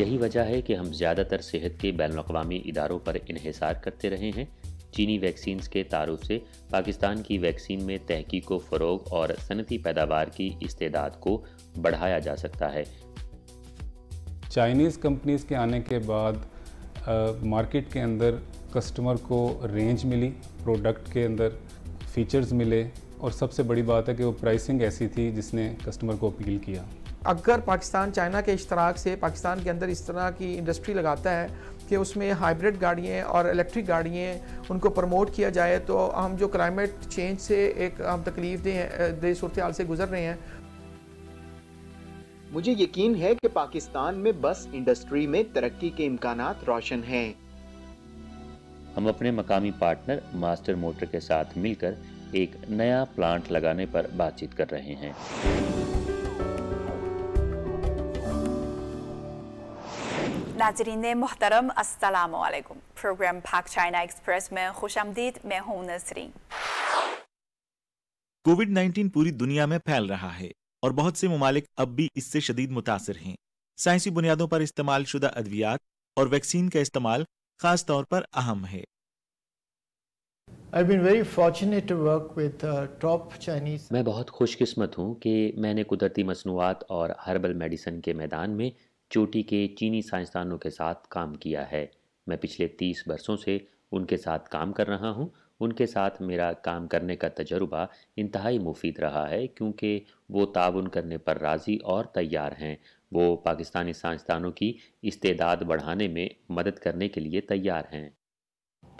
यही वजह है कि हम ज़्यादातर सेहत के बैन अवी इदारों पर इहिसार करते रहे हैं चीनी वैक्सीन के तारुफ से पाकिस्तान की वैक्सीन में तहकीक को फ़रोग और सनती पैदावार की इस्तेदाद को बढ़ाया जा सकता है चाइनीज़ कंपनीज़ के आने के बाद मार्केट के अंदर कस्टमर को रेंज मिली प्रोडक्ट के अंदर फीचर्स मिले और सबसे बड़ी बात है कि वो प्राइसिंग ऐसी थी जिसने कस्टमर को अपील किया अगर पाकिस्तान चाइना के इश्तराक से पाकिस्तान के अंदर इस तरह की इंडस्ट्री लगाता है कि उसमें हाइब्रिड गाड़ियाँ और इलेक्ट्रिक गाड़ियाँ उनको प्रमोट किया जाए तो हम जो क्लाइमेट चेंज से एक हम तकलीफ दे सूरत हाल से गुजर रहे हैं मुझे यकीन है कि पाकिस्तान में बस इंडस्ट्री में तरक्की के इम्कान रोशन हैं हम अपने मकामी पार्टनर मास्टर मोटर के साथ मिलकर एक नया प्लांट लगाने पर बातचीत कर रहे हैं नाजरीन मोहतरम असलकुम प्रोग्राम पाक चाइना एक्सप्रेस में खुश आमदीद मैं हूँ नसरीन कोविड 19 पूरी दुनिया में फैल रहा है और बहुत से ममालिक अब भी इससे शदीद मुतासर हैं साइंसी बुनियादों पर इस्तेमाल शुदा अद्वियात और वैक्सीन का इस्तेमाल खास तौर पर अहम है मैं बहुत खुशकिस्मत हूँ कि मैंने कुदरती मसनूआत और हर्बल मेडिसन के मैदान में चोटी के चीनी साइंसदानों के साथ काम किया है मैं पिछले तीस वर्षों से उनके साथ काम कर रहा हूँ उनके साथ मेरा काम करने का तजर्बा इंतहाई मुफीद रहा है क्योंकि वो ताउन करने पर राज़ी और तैयार हैं वो पाकिस्तानी साइंसदानों की इस्तेदाद बढ़ाने में मदद करने के लिए तैयार हैं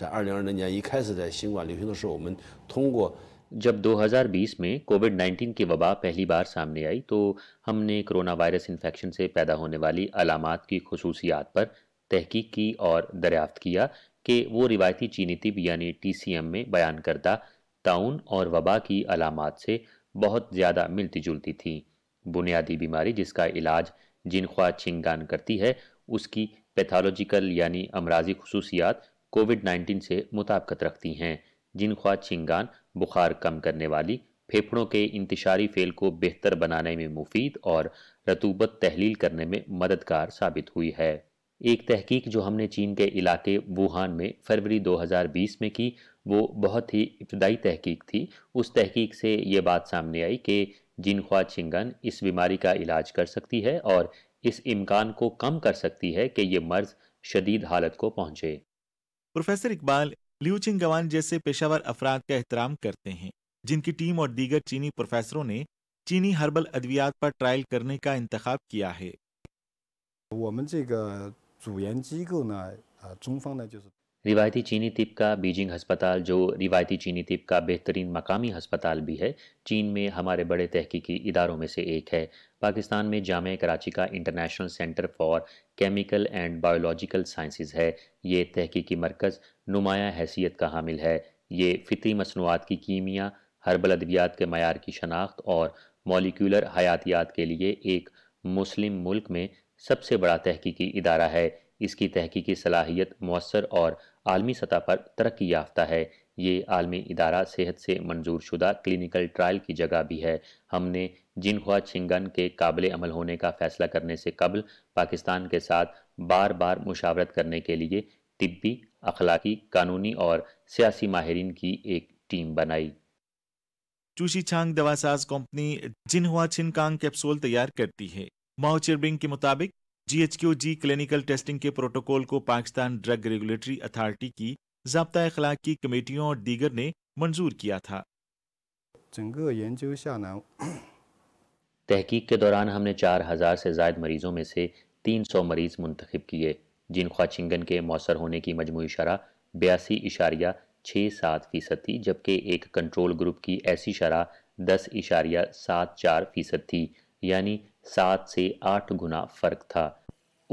在二零二零年一开始，在新冠流行的时候，我们通过 जब 2020 में कोविड 19 की वबा पहली बार सामने आई तो हमने कोरोना वायरस इन्फेक्शन से पैदा होने वाली अलामत की खसूसियात पर तहकीक की और दरियाफ्त किया कि वो रिवायती चीनी तिब यानी टी सी एम में बयान करदा ताउन और वबा की अलामत से बहुत ज़्यादा मिलती जुलती थी बुनियादी बीमारी जिसका इलाज जिन ख्वा छिंगान करती है उसकी पैथोलॉजिकल यानी अमराजी खसूसियात कोविड 19 से मुताबकत रखती हैं ख्वा चिंगान बुखार कम करने वाली फेफड़ों के इंतशारी फेल को बेहतर बनाने में मुफीद और रतूबत तहलील करने में मददगार साबित हुई है एक तहकीक जो हमने चीन के इलाके वुहान में फरवरी 2020 में की वो बहुत ही इब्तदाई तहकीक थी उस तहकीक से ये बात सामने आई कि ख्वा चिंगन इस बीमारी का इलाज कर सकती है और इस इम्कान को कम कर सकती है कि ये मर्ज शदीद हालत को पहुंचे प्रोफेसर इकबाल लियूचिंग गवान जैसे पेशावर अफराद का एहतराम करते हैं जिनकी टीम और दीगर चीनी प्रोफेसरों ने चीनी हर्बल अद्वियात पर ट्रायल करने का इंतखब किया है रिवायती चीनी तिप का बीजिंग हस्पताल जो रिवायती चीनी तिप का बेहतरीन मकामी हस्पताल भी है चीन में हमारे बड़े तहकीकी इदारों में से एक है पाकिस्तान में जाम कराची का international centre for chemical and biological sciences है ये तहकीकी मरकज़ नुमाया हैसियत का हामिल है ये फितरी मसनूआत की कीमिया हर्बल अद्वियात के मैार की शनाख्त और मोलिकुलर हयातियात के लिए एक मुस्लिम मुल्क में सबसे बड़ा तहकीकी इदारा है इसकी तहकीकी सलाहियत मौसर और आलमी सतह पर तरक्की याफ्ता है ये आलमी इदारा सेहत से मंजूर शुदा क्लिनिकल ट्रायल की जगह भी है हमने जिनहुआ छिंगन के काबिल अमल होने का फ़ैसला करने से कबल पाकिस्तान के साथ बार बार मुशावरत करने के लिए तिब्बी अखलाकी कानूनी और सियासी माहरीन की एक टीम बनाई चूशी छांग दवासाज कंपनी जिनहुआ छिनकांग कैप्सूल तैयार करती है माओ चिरबिंग के मुताबिक जी क्लिनिकल टेस्टिंग के प्रोटोकॉल को पाकिस्तान ड्रग रेगुलेटरी अथॉरिटी की जबता अखलाक की कमेटियों और दीगर ने मंजूर किया था तहकीक के दौरान हमने चार हजार से ज्यादा मरीजों में से तीन सौ मरीज मुंतखब किए जिन ख्वाचिंगन के मौसर होने की मजमू शरह बयासी इशारिया छः सात फ़ीसद थी जबकि एक कंट्रोल ग्रुप की ऐसी शरह दस इशारिया सात चार फ़ीसद थी यानी सात से आठ गुना फ़र्क था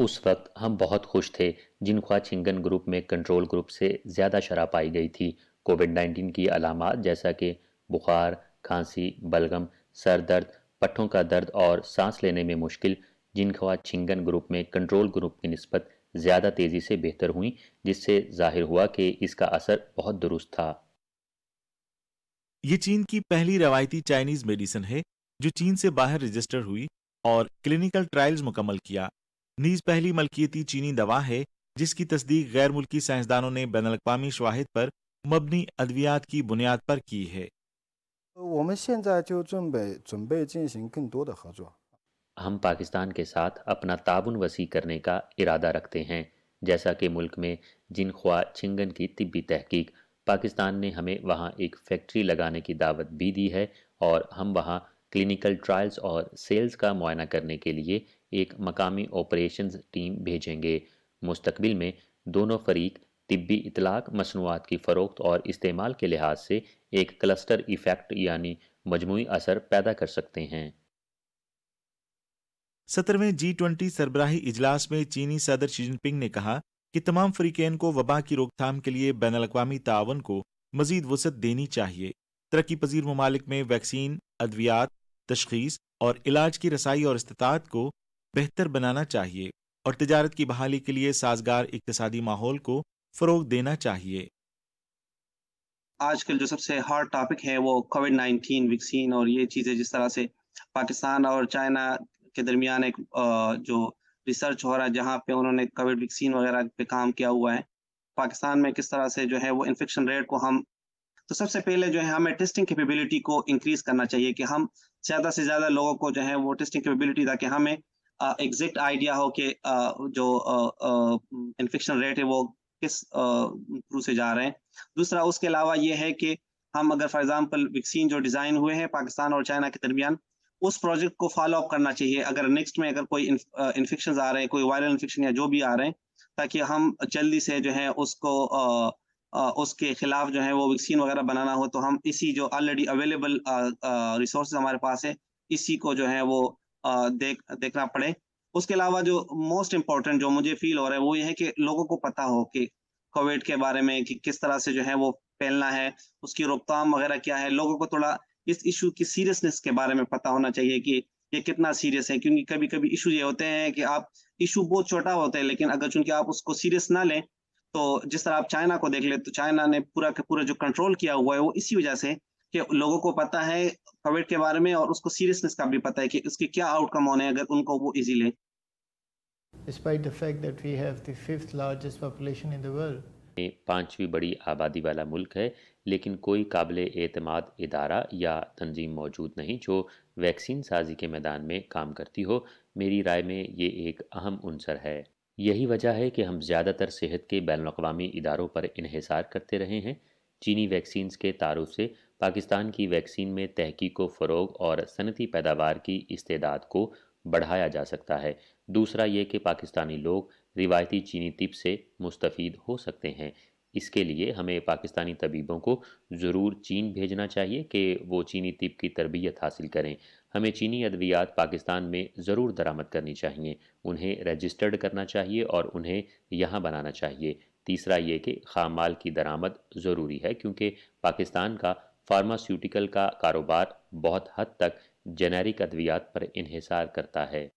उस वक्त हम बहुत खुश थे जिन ख्वाचिंगन ग्रुप में कंट्रोल ग्रुप से ज़्यादा शरह पाई गई थी कोविड नाइन्टीन की अलामत जैसा कि बुखार खांसी बलगम सर दर्द पट्ठों का दर्द और सांस लेने में मुश्किल जिन ख्वाचिंगन ग्रुप में कंट्रोल ग्रुप की नस्बत ज़्यादा तेज़ी से बेहतर हुई जिससे जाहिर हुआ कि इसका असर बहुत दुरुस्त था ये चीन की पहली रवायती चाइनीज मेडिसिन है जो चीन से बाहर रजिस्टर हुई और क्लिनिकल ट्रायल्स मुकम्मल किया नीज पहली मलकियती चीनी दवा है जिसकी तस्दीक गैर मुल्की साइंसदानों ने बैन अवी शवाहिद पर मबनी अद्वियात की बुनियाद पर की है 我们现在就准备准备进行更多的合作。तो हम पाकिस्तान के साथ अपना ताबन वसी करने का इरादा रखते हैं जैसा कि मुल्क में जिन ख्वा छिंगन की तिब्बी तहकीक पाकिस्तान ने हमें वहाँ एक फैक्ट्री लगाने की दावत भी दी है और हम वहाँ क्लिनिकल ट्रायल्स और सेल्स का मुआयना करने के लिए एक मकामी ऑपरेशंस टीम भेजेंगे मुस्तबिल में दोनों फरीक तिब्बी इतलाक मसनूआत की फ़रोख्त और इस्तेमाल के लिहाज से एक क्लस्टर इफ़ेक्ट यानी मजमू असर पैदा कर सकते हैं सत्रहवें जी ट्वेंटी सरबराही इजलास में चीनी सदर शी जिनपिंग ने कहा कि तमाम फरीकैन को वबा की रोकथाम के लिए बैन अवी तावन को मजीद वसत देनी चाहिए तरक्की पजीर ममालिक में वैक्सीन अद्वियात तशखीस और इलाज की रसाई और इस्तात को बेहतर बनाना चाहिए और तजारत की बहाली के लिए साजगार इकतदी माहौल को फ़रोग देना चाहिए आजकल जो सबसे हॉट टॉपिक है वो कोविड नाइन्टीन वैक्सीन और ये चीज़ें जिस तरह से पाकिस्तान और चाइना के दरमियान एक जो रिसर्च हो रहा है जहाँ पे उन्होंने कोविड वैक्सीन वगैरह पे काम किया हुआ है पाकिस्तान में किस तरह से जो है वो इन्फेक्शन रेट को हम तो सबसे पहले जो है हमें टेस्टिंग कैपेबिलिटी को इंक्रीज करना चाहिए कि हम ज़्यादा से ज़्यादा लोगों को जो है वो टेस्टिंग कैपेबिलिटी ताकि हमें एग्जैक्ट आइडिया हो कि जो इन्फेक्शन रेट है वो किस थ्रू से जा रहे हैं दूसरा उसके अलावा ये है कि हम अगर फॉर एग्जाम्पल वैक्सीन जो डिज़ाइन हुए हैं पाकिस्तान और चाइना के दरमियान उस प्रोजेक्ट को फॉलो अप करना चाहिए अगर नेक्स्ट में अगर कोई इन्फेक्शन आ रहे हैं कोई वायरल इन्फेक्शन या जो भी आ रहे हैं ताकि हम जल्दी से जो है उसको आ, आ, उसके खिलाफ जो है वो वैक्सीन वगैरह बनाना हो तो हम इसी जो ऑलरेडी अवेलेबल रिसोर्स हमारे पास है इसी को जो है वो आ, देख देखना पड़े उसके अलावा जो मोस्ट इम्पोर्टेंट जो मुझे फील हो रहा है वो ये है कि लोगों को पता हो कि कोविड के बारे में कि किस तरह से जो है वो फैलना है उसकी रोकथाम वगैरह क्या है लोगों को थोड़ा इस इशू की सीरियसनेस के बारे में पता होना चाहिए कि ये कितना सीरियस है क्योंकि कभी कभी इशू ये होते हैं कि आप इशू बहुत छोटा होता है लेकिन अगर चूंकि आप उसको सीरियस ना लें तो जिस तरह आप चाइना को देख ले तो चाइना ने पूरा के पूरा जो कंट्रोल किया हुआ है वो इसी वजह से कि लोगों को पता है कोविड के बारे में और उसको सीरियसनेस का भी पता है कि उसके क्या आउटकम होने हैं अगर उनको वो इजी लें Despite the fact that we have the fifth largest population in the world, पाँचवीं बड़ी आबादी वाला मुल्क है लेकिन कोई काबिल एतमाद इदारा या तंजीम मौजूद नहीं जो वैक्सीन साजी के मैदान में काम करती हो मेरी राय में ये एक अहम अनसर है यही वजह है कि हम ज़्यादातर सेहत के बैन अवी इदारों पर इहिसार करते रहे हैं चीनी वैक्सीन के तारुफ से पाकिस्तान की वैक्सीन में तहकी को फ़रोग और सनती पैदावार की इस्तेदाद को बढ़ाया जा सकता है दूसरा ये कि पाकिस्तानी लोग रिवायती चीनी तिप से मुस्तफ़ हो सकते हैं इसके लिए हमें पाकिस्तानी तबीबों को ज़रूर चीन भेजना चाहिए कि वो चीनी तिब की तरबियत हासिल करें हमें चीनी अद्वियात पाकिस्तान में ज़रूर दरामद करनी चाहिए उन्हें रजिस्टर्ड करना चाहिए और उन्हें यहाँ बनाना चाहिए तीसरा ये कि खाम माल की दरामद ज़रूरी है क्योंकि पाकिस्तान का फार्मास्यूटिकल का कारोबार बहुत हद तक जेनेरिक अद्वियात पर इहिसार करता है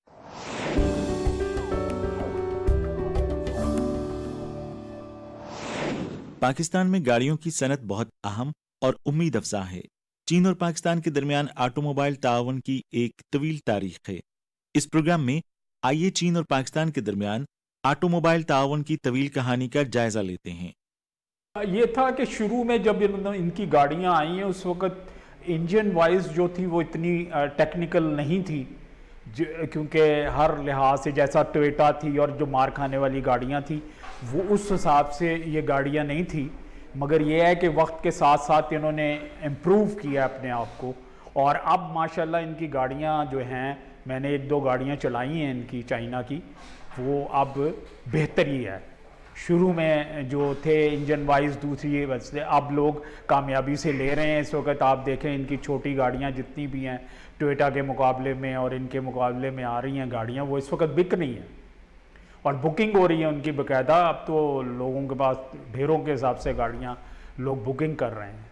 पाकिस्तान में गाड़ियों की सनत बहुत अहम और उम्मीद अफजा है चीन और पाकिस्तान के दरमियान ऑटोमोबाइल तावन की एक तवील तारीख है इस प्रोग्राम में आइए चीन और पाकिस्तान के दरमियान ऑटोमोबाइल तावन की तवील कहानी का जायजा लेते हैं ये था कि शुरू में जब इनकी गाड़ियाँ आई हैं उस वक्त इंजन वाइज जो थी वो इतनी टेक्निकल नहीं थी क्योंकि हर लिहाज से जैसा टोयोटा थी और जो मार खाने वाली गाड़ियाँ थी वो उस हिसाब से ये गाड़ियाँ नहीं थी मगर ये है कि वक्त के साथ साथ इन्होंने इम्प्रूव किया अपने आप को और अब माशाल्लाह इनकी गाड़ियाँ जो हैं मैंने एक दो गाड़ियाँ चलाई हैं इनकी चाइना की वो अब बेहतर ही है शुरू में जो थे इंजन वाइज दूसरी वजह अब लोग कामयाबी से ले रहे हैं इस वक्त आप देखें इनकी छोटी गाड़ियाँ जितनी भी हैं टोयोटा के मुकाबले में और इनके मुकाबले में आ रही हैं गाड़ियाँ वो इस वक्त बिक रही हैं और बुकिंग हो रही है उनकी बकायदा अब तो लोगों के पास ढेरों के हिसाब से गाड़ियाँ लोग बुकिंग कर रहे हैं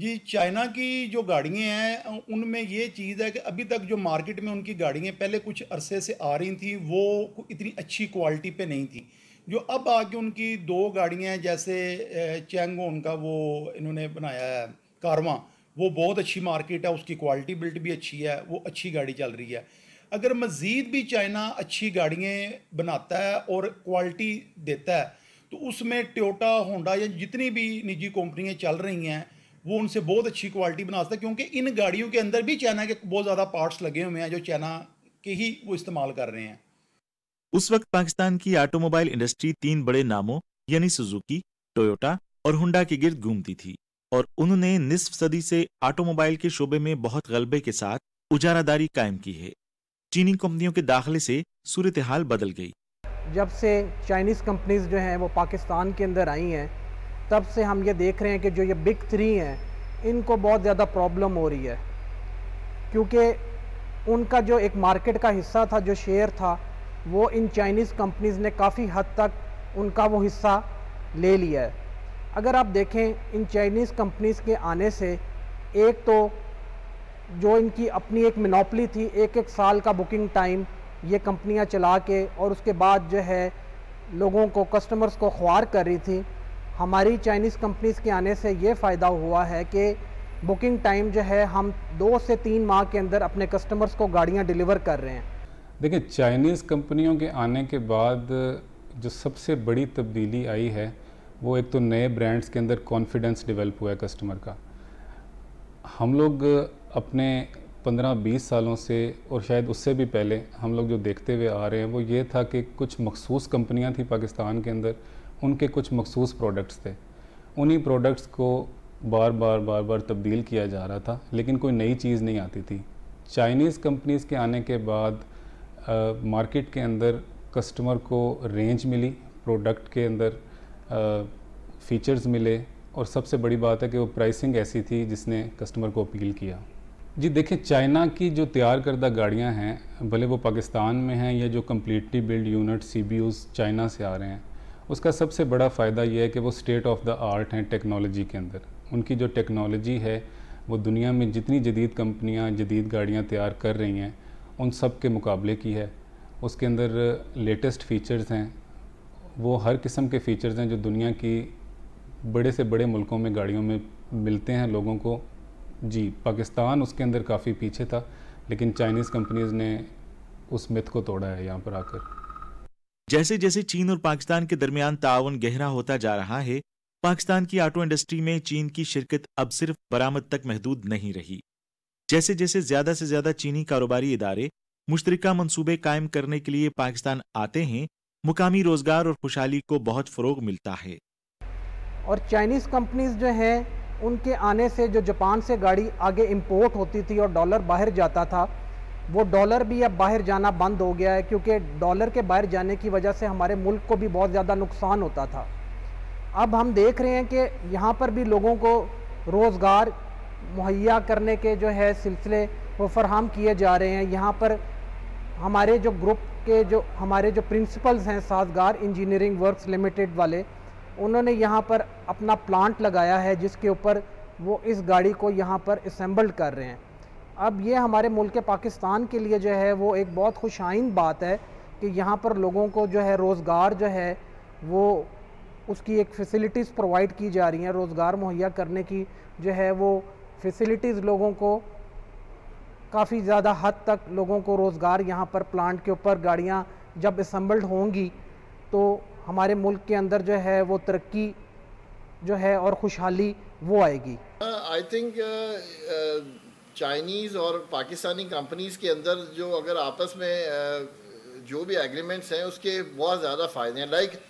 जी चाइना की जो गाड़ियाँ हैं उनमें ये चीज़ है कि अभी तक जो मार्केट में उनकी गाड़ियाँ पहले कुछ अरसे से आ रही थी वो इतनी अच्छी क्वालिटी पे नहीं थी जो अब आके उनकी दो गाड़ियाँ हैं जैसे चेंगो उनका वो इन्होंने बनाया है कारवा वो बहुत अच्छी मार्केट है उसकी क्वालिटी बिल्ट भी अच्छी है वो अच्छी गाड़ी चल रही है अगर मज़ीद भी चाइना अच्छी गाड़ियाँ बनाता है और क्वालिटी देता है तो उसमें ट्योटा होंडा या जितनी भी निजी कंपनियाँ चल रही हैं वो उनसे बहुत अच्छी क्वालिटी बना सकता है क्योंकि इन गाड़ियों के अंदर भी चाइना के बहुत ज़्यादा पार्ट्स लगे हुए हैं जो चाइना के ही वो इस्तेमाल कर रहे हैं उस वक्त पाकिस्तान की ऑटोमोबाइल इंडस्ट्री तीन बड़े नामों यानी सुजुकी टोयोटा और हुंडा के गिर्द घूमती थी और उन्होंने निसफ सदी से ऑटोमोबाइल के शोबे में बहुत गलबे के साथ उजारादारी कायम की है चीनी कंपनियों के दाखिले से सूरत हाल बदल गई जब से चाइनीज़ कंपनीज जो हैं वो पाकिस्तान के अंदर आई हैं तब से हम ये देख रहे हैं कि जो ये बिग थ्री हैं इनको बहुत ज़्यादा प्रॉब्लम हो रही है क्योंकि उनका जो एक मार्केट का हिस्सा था जो शेयर था वो इन चाइनीज़ कंपनीज़ ने काफ़ी हद तक उनका वो हिस्सा ले लिया है अगर आप देखें इन चाइनीज़ कंपनीज़ के आने से एक तो जो इनकी अपनी एक मिनोपली थी एक एक साल का बुकिंग टाइम ये कंपनियां चला के और उसके बाद जो है लोगों को कस्टमर्स को ख्वार कर रही थी हमारी चाइनीज़ कंपनीज़ के आने से ये फ़ायदा हुआ है कि बुकिंग टाइम जो है हम दो से तीन माह के अंदर अपने कस्टमर्स को गाड़ियाँ डिलीवर कर रहे हैं देखिए चाइनीज़ कंपनियों के आने के बाद जो सबसे बड़ी तब्दीली आई है वो एक तो नए ब्रांड्स के अंदर कॉन्फिडेंस डेवलप हुआ है कस्टमर का हम लोग अपने 15-20 सालों से और शायद उससे भी पहले हम लोग जो देखते हुए आ रहे हैं वो ये था कि कुछ मखसूस कंपनियां थी पाकिस्तान के अंदर उनके कुछ मखसूस प्रोडक्ट्स थे उन्हीं प्रोडक्ट्स को बार बार बार बार तब्दील किया जा रहा था लेकिन कोई नई चीज़ नहीं आती थी चाइनीज़ कंपनीज़ के आने के बाद मार्केट के अंदर कस्टमर को रेंज मिली प्रोडक्ट के अंदर फ़ीचर्स मिले और सबसे बड़ी बात है कि वो प्राइसिंग ऐसी थी जिसने कस्टमर को अपील किया जी देखिए चाइना की जो तैयार करदा गाड़ियाँ हैं भले वो पाकिस्तान में हैं या जो completely build unit C B China से आ रहे हैं उसका सबसे बड़ा फ़ायदा यह है कि वो स्टेट ऑफ द आर्ट हैं टेक्नोलॉजी के अंदर उनकी जो टेक्नोलॉजी है वो दुनिया में जितनी जदीद कंपनियाँ जदीद गाड़ियाँ तैयार कर रही हैं उन सब के मुकाबले की है उसके अंदर लेटेस्ट फ़ीचर्स हैं वो हर किस्म के फ़ीचर्स हैं जो दुनिया की बड़े से बड़े मुल्कों में गाड़ियों में मिलते हैं लोगों को जी पाकिस्तान उसके अंदर काफ़ी पीछे था लेकिन चाइनीज़ कंपनीज़ ने उस मिथ को तोड़ा है यहाँ पर आकर जैसे जैसे चीन और पाकिस्तान के दरमियान ताउन गहरा होता जा रहा है पाकिस्तान की ऑटो इंडस्ट्री में चीन की शिरकत अब सिर्फ बरामद तक महदूद नहीं रही जैसे जैसे ज्यादा से ज्यादा चीनी कारोबारी इदारे मुश्तरका मंसूबे कायम करने के लिए पाकिस्तान आते हैं मुकामी रोजगार और खुशहाली को बहुत फरोग मिलता है और चाइनीज कंपनीज जो हैं उनके आने से जो जापान से गाड़ी आगे इम्पोर्ट होती थी और डॉलर बाहर जाता था वो डॉलर भी अब बाहर जाना बंद हो गया है क्योंकि डॉलर के बाहर जाने की वजह से हमारे मुल्क को भी बहुत ज़्यादा नुकसान होता था अब हम देख रहे हैं कि यहाँ पर भी लोगों को रोज़गार मुहैया करने के जो है सिलसिले वो फरहम किए जा रहे हैं यहाँ पर हमारे जो ग्रुप के जो हमारे जो प्रिंसिपल्स हैं साजगार इंजीनियरिंग वर्क्स लिमिटेड वाले उन्होंने यहाँ पर अपना प्लांट लगाया है जिसके ऊपर वो इस गाड़ी को यहाँ पर असम्बल्ड कर रहे हैं अब ये हमारे मुल्क पाकिस्तान के लिए जो है वो एक बहुत खुशाइन बात है कि यहाँ पर लोगों को जो है रोज़गार जो है वो उसकी एक फ़ैसिलिटीज़ प्रोवाइड की जा रही हैं रोज़गार मुहैया करने की जो है वो फैसिलिटीज़ लोगों को काफ़ी ज़्यादा हद तक लोगों को रोज़गार यहाँ पर प्लांट के ऊपर गाड़ियाँ जब असम्बल्ड होंगी तो हमारे मुल्क के अंदर जो है वो तरक्की जो है और खुशहाली वो आएगी आई थिंक चाइनीज़ और पाकिस्तानी कंपनीज़ के अंदर जो अगर आपस में uh, जो भी एग्रीमेंट्स हैं उसके बहुत ज़्यादा फ़ायदे हैं लाइक like,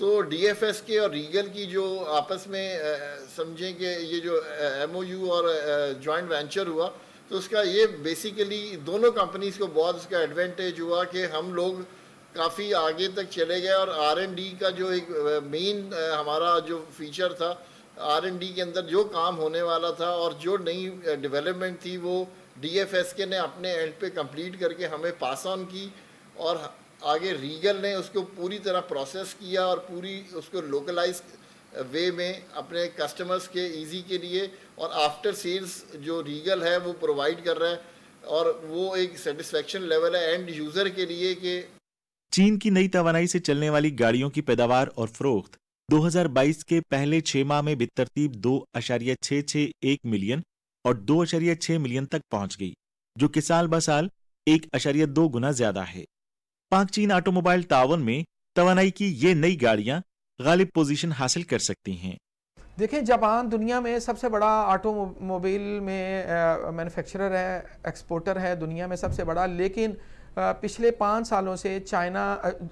तो डीएफएस के और रीगल की जो आपस में uh, समझें कि ये जो एमओयू uh, और जॉइंट uh, वेंचर हुआ तो उसका ये बेसिकली दोनों कंपनीज़ को बहुत उसका एडवांटेज हुआ कि हम लोग काफ़ी आगे तक चले गए और आर एन डी का जो एक मेन हमारा जो फीचर था आर एन डी के अंदर जो काम होने वाला था और जो नई डेवलपमेंट थी वो डी एफ एस के ने अपने एंड पे कंप्लीट करके हमें पास ऑन की और आगे रीगल ने उसको पूरी तरह प्रोसेस किया और पूरी उसको लोकलाइज वे में अपने कस्टमर्स के इजी के लिए और आफ्टर सेल्स जो रीगल है वो प्रोवाइड कर रहा है और वो एक सेटिस्फेक्शन लेवल है एंड यूज़र के लिए कि चीन की नई तवानाई से चलने वाली गाड़ियों की पैदावार और फरोख्त 2022 के पहले छह माह में बेतरतीब दो अशारिया छः छः एक मिलियन और दो अशारिया छः मिलियन तक पहुंच गई जो कि साल ब साल एक अशारिया दो गुना ज्यादा है पाक चीन ऑटोमोबाइल तावन में तवानाई की ये नई गाड़ियां गालिब पोजीशन हासिल कर सकती हैं देखें जापान दुनिया में सबसे बड़ा ऑटोमोबाइल में मैन्युफैक्चरर है एक्सपोर्टर है दुनिया में सबसे बड़ा लेकिन पिछले पाँच सालों से चाइना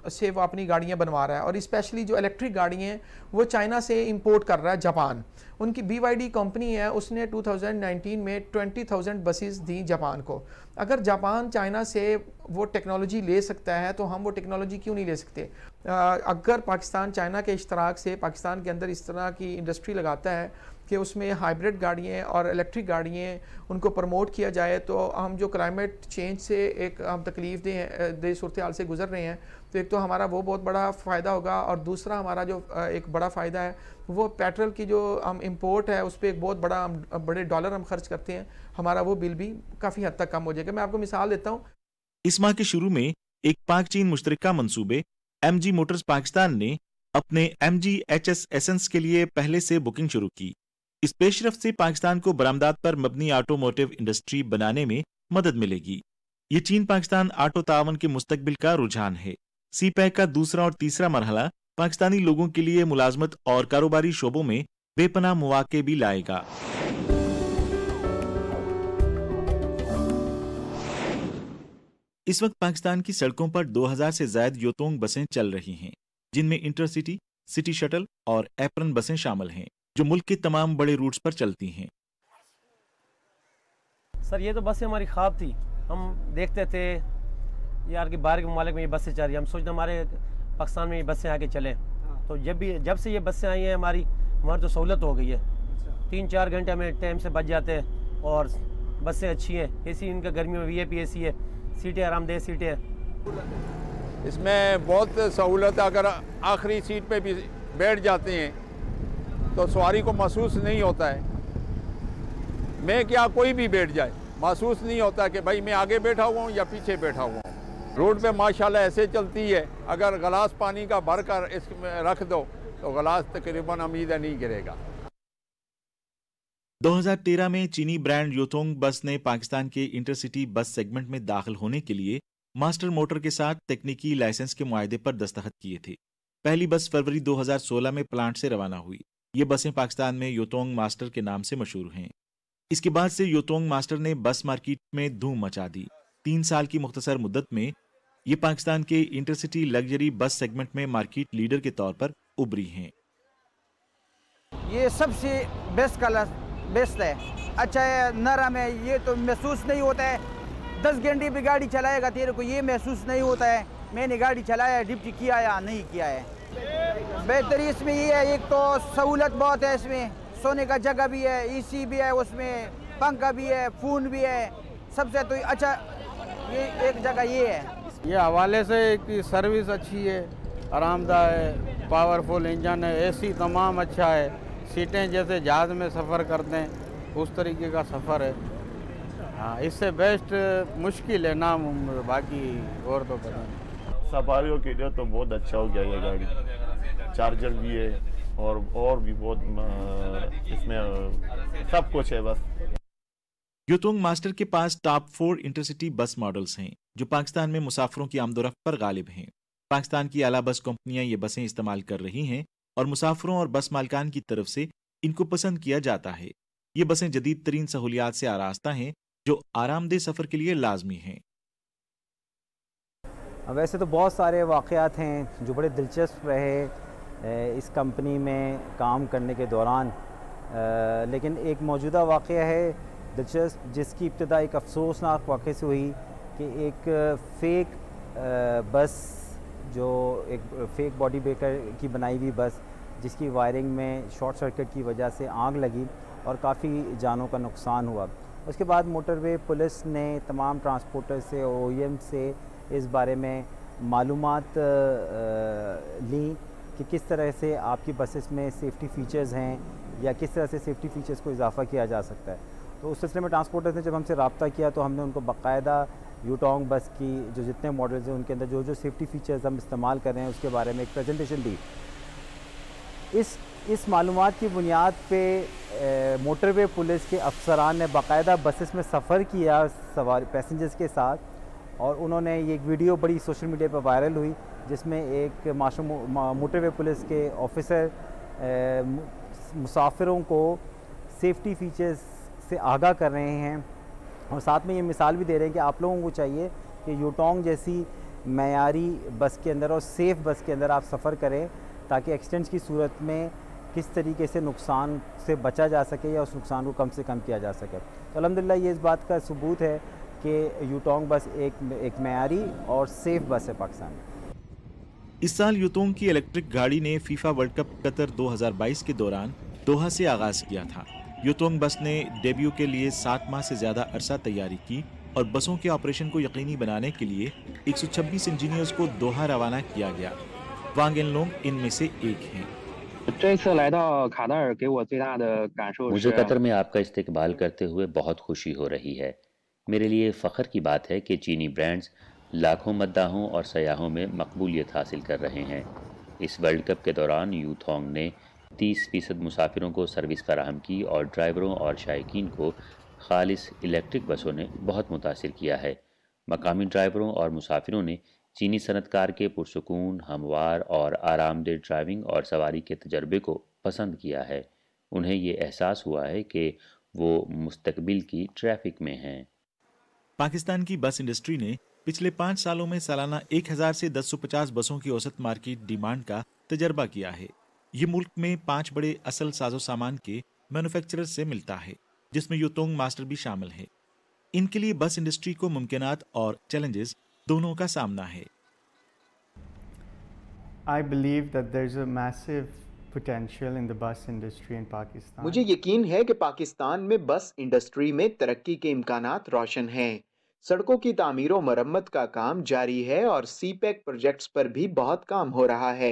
से वो अपनी गाड़ियाँ बनवा रहा है और स्पेशली जो इलेक्ट्रिक गाड़ियाँ हैं वो चाइना से इंपोर्ट कर रहा है जापान उनकी बी कंपनी है उसने 2019 में 20,000 बसेस दी जापान को अगर जापान चाइना से वो टेक्नोलॉजी ले सकता है तो हम वो टेक्नोलॉजी क्यों नहीं ले सकते अगर पाकिस्तान चाइना के इश्तराक से पाकिस्तान के अंदर इस तरह की इंडस्ट्री लगाता है कि उसमें हाइब्रिड गाड़ियाँ और इलेक्ट्रिक गाड़ियाँ उनको प्रमोट किया जाए तो हम जो क्लाइमेट चेंज से एक हम तकलीफ दे दे सूरत हाल से गुजर रहे हैं तो एक तो हमारा वो बहुत बड़ा फ़ायदा होगा और दूसरा हमारा जो एक बड़ा फ़ायदा है वो पेट्रोल की जो हम इम्पोर्ट है उस पर एक बहुत बड़ा हम बड़े डॉलर हम खर्च करते हैं हमारा वो बिल भी काफ़ी हद तक कम हो जाएगा मैं आपको मिसाल देता हूँ इस माह के शुरू में एक पाक चीन मुश्तरका मनसूबे एम मोटर्स पाकिस्तान ने अपने M G H S essence के लिए पहले से बुकिंग शुरू की इस पेशरफ से पाकिस्तान को बरामदात पर मबनी ऑटोमोटिव इंडस्ट्री बनाने में मदद मिलेगी ये चीन पाकिस्तान ऑटो तावन के मुस्तबिल का रुझान है सी पैक का दूसरा और तीसरा मरहला पाकिस्तानी लोगों के लिए मुलाजमत और कारोबारी शोबों में बेपना मौाक़े भी लाएगा इस वक्त पाकिस्तान की सड़कों पर 2000 से जायद योतोंग बसें चल रही हैं जिनमें इंटरसिटी सिटी शटल और एप्रन बसें शामिल हैं जो मुल्क के तमाम बड़े रूट्स पर चलती हैं सर ये तो बसें हमारी ख्वाब थी हम देखते थे यार कि बाहर के ममालिक में ये बसें चल रही हम सोचते हमारे पाकिस्तान में ये बसें आके चलें हाँ। तो जब भी जब से ये बसें आई हैं हमारी हमारी तो सहूलत हो गई है अच्छा। तीन चार घंटे हमें टाइम से बच जाते हैं और बसें अच्छी हैं ए सी इनका गर्मियों में वी ए पी ए सी है सीटें आरामदेह सीटें हैं इसमें बहुत सहूलत अगर आखिरी सीट पे भी बैठ जाते हैं तो सवारी को महसूस नहीं होता है मैं क्या कोई भी बैठ जाए महसूस नहीं होता कि भाई मैं आगे बैठा हुआ हूँ या पीछे बैठा हुआ हूँ रोड पे माशाल्लाह ऐसे चलती है अगर गलास पानी का भर कर इसमें रख दो तो गलास तकरीबन उम्मीद नहीं गिरेगा 2013 में चीनी ब्रांड योथोंग बस ने पाकिस्तान के इंटरसिटी बस सेगमेंट में दाखिल होने के लिए मास्टर मोटर के साथ तकनीकी लाइसेंस के माहदे पर दस्तखत किए थे पहली बस फरवरी 2016 में प्लांट से रवाना हुई ये बसें पाकिस्तान में योतोंग मास्टर के नाम से मशहूर हैं इसके बाद से योतोंग मास्टर ने बस मार्केट में धूम मचा दी तीन साल की मुख्तसर मुद्दत में ये पाकिस्तान के इंटरसिटी लग्जरी बस सेगमेंट में मार्केट लीडर के तौर पर उभरी हैं ये सबसे बेस्ट कलर बेस्ट है अच्छा है नरम है ये तो महसूस नहीं होता है दस घंटे भी गाड़ी चलाएगा तेरे को ये महसूस नहीं होता है मैंने गाड़ी चलाया डिप्टी किया या नहीं किया है बेहतरी इसमें ये है एक तो सहूलत बहुत है इसमें सोने का जगह भी है एसी भी है उसमें पंखा भी है फ़ोन भी है सबसे तो अच्छा ये एक जगह ये है ये हवाले से सर्विस अच्छी है आरामदाह है पावरफुल इंजन है एसी तमाम अच्छा है सीटें जैसे जहाज़ में सफ़र करते हैं उस तरीके का सफ़र है हाँ इससे बेस्ट मुश्किल है नाम बाकी और तो पता नहीं सफारियों के लिए तो बहुत अच्छा हो गया ये गाड़ी चार्जर भी है और और भी बहुत इसमें सब कुछ है बस युतुंग मास्टर के पास top four intercity bus models हैं जो पाकिस्तान में मुसाफरों की आमदोरफ पर गालिब हैं पाकिस्तान की आला बस कंपनियां ये बसें इस्तेमाल कर रही हैं और मुसाफरों और बस मालकान की तरफ से इनको पसंद किया जाता है ये बसें जदीद तरीन सहूलियात से आरास्ता हैं जो आरामदेह सफ़र के लिए लाजमी हैं वैसे तो बहुत सारे वाक़ात हैं जो बड़े दिलचस्प रहे इस कंपनी में काम करने के दौरान लेकिन एक मौजूदा वाक़ है दिलचस्प जिसकी इब्तदा एक अफसोसनाक वाक़े से हुई कि एक फ़ेक बस जो एक फ़ेक बॉडी ब्रेकर की बनाई हुई बस जिसकी वायरिंग में शॉर्ट सर्किट की वजह से आग लगी और काफ़ी जानों का नुकसान हुआ उसके बाद मोटरवे पुलिस ने तमाम ट्रांसपोर्टर से ओ से इस बारे में मालूम ली कि किस तरह से आपकी बसेस में सेफ्टी फ़ीचर्स हैं या किस तरह से सेफ्टी फ़ीचर्स को इजाफा किया जा सकता है तो उस सिलसिले में ट्रांसपोर्टर्स ने जब हमसे रबता किया तो हमने उनको बाकायदा यूटोंग बस की जो जितने मॉडल्स हैं उनके अंदर जो जो सेफ्टी फ़ीचर्स हम इस्तेमाल कर रहे हैं उसके बारे में एक प्रेजेंटेशन दी इस इस मालूम की बुनियाद पे मोटरवे पुलिस के अफसरान ने बाकायदा बसेस में सफ़र किया सवार पैसेंजर्स के साथ और उन्होंने ये एक वीडियो बड़ी सोशल मीडिया पर वायरल हुई जिसमें एक माशो मोटरवे पुलिस के ऑफिसर मुसाफिरों को सेफ्टी फीचर्स से आगाह कर रहे हैं और साथ में ये मिसाल भी दे रहे हैं कि आप लोगों को चाहिए कि यूटोंग जैसी मैारी बस के अंदर और सेफ़ बस के अंदर आप सफ़र करें ताकि एक्सीडेंट्स की सूरत में किस तरीके से नुकसान से बचा जा सके या उस नुकसान को कम से कम किया जा सके तो अलहमदिल्ला ये इस बात का सबूत है कि यूटोंग बस एक एक मैारी और सेफ बस है पाकिस्तान इस साल यूतोंग की इलेक्ट्रिक गाड़ी ने फीफा वर्ल्ड कप कतर 2022 के दौरान दोहा से आगाज़ किया था यूतोंग बस ने डेब्यू के लिए सात माह से ज़्यादा अरसा तैयारी की और बसों के ऑपरेशन को यकीनी बनाने के लिए 126 इंजीनियर्स को दोहा रवाना किया गया वांग इन लोग इनमें से एक हैं मुझे कतर में आपका इस्तेकबाल करते हुए बहुत खुशी हो रही है मेरे लिए फ़ख्र की बात है कि चीनी ब्रांड्स लाखों मद्दाहों और सयाहों में मकबूलियत हासिल कर रहे हैं इस वर्ल्ड कप के दौरान यूथोंग ने 30 फ़ीसद मुसाफिरों को सर्विस फराहम की और ड्राइवरों और शायक को खालिस इलेक्ट्रिक बसों ने बहुत मुतासर किया है मकामी ड्राइवरों और मुसाफिरों ने चीनी सनतकार के पुरसकून हमवार और आरामदेह ड्राइविंग और सवारी के तजर्बे को पसंद किया है उन्हें ये एहसास हुआ है कि वो मुस्तबिल की ट्रैफिक में हैं पाकिस्तान की बस इंडस्ट्री ने पिछले पाँच सालों में सालाना 1000 से 1050 बसों की औसत मार्केट डिमांड का तजर्बा किया है ये मुल्क में पांच बड़े असल साजो सामान के मैनुफेक्चर से मिलता है जिसमें युतोंग मास्टर भी शामिल है इनके लिए बस इंडस्ट्री को मुमकिन और चैलेंजेस दोनों का सामना है I believe that there's a massive potential in the bus industry in Pakistan. मुझे यकीन है कि पाकिस्तान में बस इंडस्ट्री में तरक्की के इम्कान रोशन हैं सड़कों की तमीर व मरम्मत का काम जारी है और सीपैक प्रोजेक्ट्स e पर भी बहुत काम हो रहा है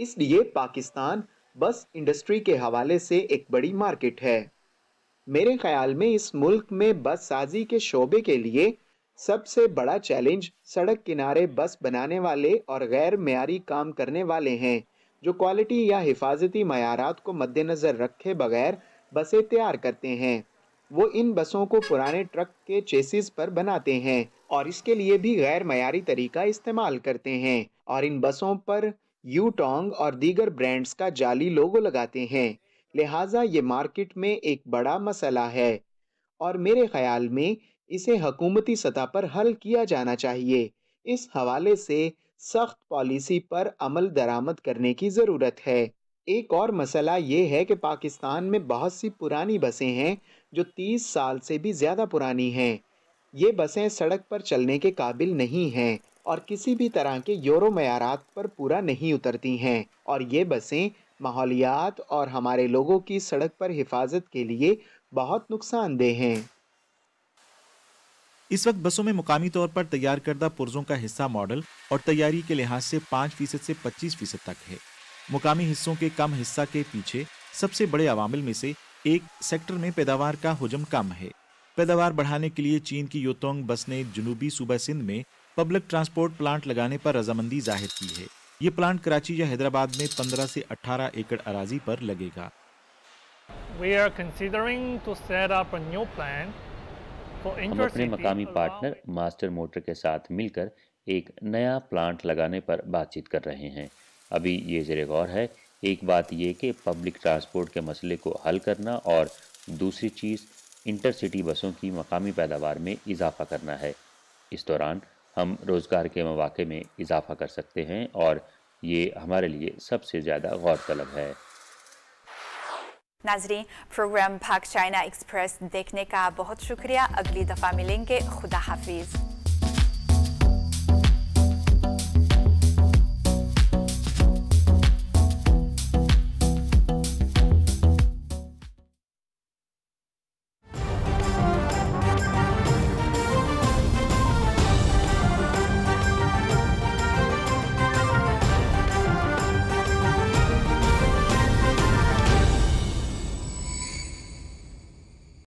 इसलिए पाकिस्तान बस इंडस्ट्री के हवाले से एक बड़ी मार्केट है मेरे ख्याल में इस मुल्क में बस साजी के शोबे के लिए सबसे बड़ा चैलेंज सड़क किनारे बस बनाने वाले और गैर मैारी काम करने वाले हैं जो क्वालिटी या हिफाजती मैारात को मद्देनज़र रखे बगैर बसें तैयार करते हैं वो इन बसों को पुराने ट्रक के चेसिस पर बनाते हैं और इसके लिए भी गैर मयारी तरीका इस्तेमाल करते हैं और इन बसों पर यू टोंग और दीगर ब्रांड्स का जाली लोगो लगाते हैं लिहाजा ये मार्केट में एक बड़ा मसला है और मेरे ख्याल में इसे हकूमती सतह पर हल किया जाना चाहिए इस हवाले से सख्त पॉलिसी पर अमल दरामद करने की ज़रूरत है एक और मसला ये है कि पाकिस्तान में बहुत सी पुरानी बसें हैं जो 30 साल से भी ज़्यादा पुरानी हैं ये बसें सड़क पर चलने के काबिल नहीं हैं और किसी भी तरह के यूरो मैारात पर पूरा नहीं उतरती हैं और ये बसें माहौलियात और हमारे लोगों की सड़क पर हिफाजत के लिए बहुत नुकसानदेह हैं इस वक्त बसों में मुकामी तौर पर तैयार करदा पुर्जों का हिस्सा मॉडल और तैयारी के लिहाज से पाँच फीसद से पच्चीस फीसद तक है मुकामी हिस्सों के कम हिस्सा के पीछे सबसे बड़े अवामिल में से एक सेक्टर में पैदावार का हजम कम है पैदावार बढ़ाने के लिए चीन की योतोंग बस ने जनूबी सूबा सिंध में पब्लिक ट्रांसपोर्ट प्लांट लगाने पर रजामंदी जाहिर की है ये प्लांट कराची या हैदराबाद में 15 से 18 एकड़ अराजी पर लगेगा हम अपने मकामी पार्टनर मास्टर मोटर के साथ मिलकर एक नया प्लांट लगाने पर बातचीत कर रहे हैं अभी ये जरे गौर है एक बात ये कि पब्लिक ट्रांसपोर्ट के मसले को हल करना और दूसरी चीज़ इंटरसिटी बसों की मकामी पैदावार में इजाफा करना है इस दौरान हम रोज़गार के मौाक़े में इजाफा कर सकते हैं और ये हमारे लिए सबसे ज़्यादा गौर तलब है नाजरी प्रोग्राम भाग चाइना एक्सप्रेस देखने का बहुत शुक्रिया अगली दफ़ा मिलेंगे खुदा हाफिज़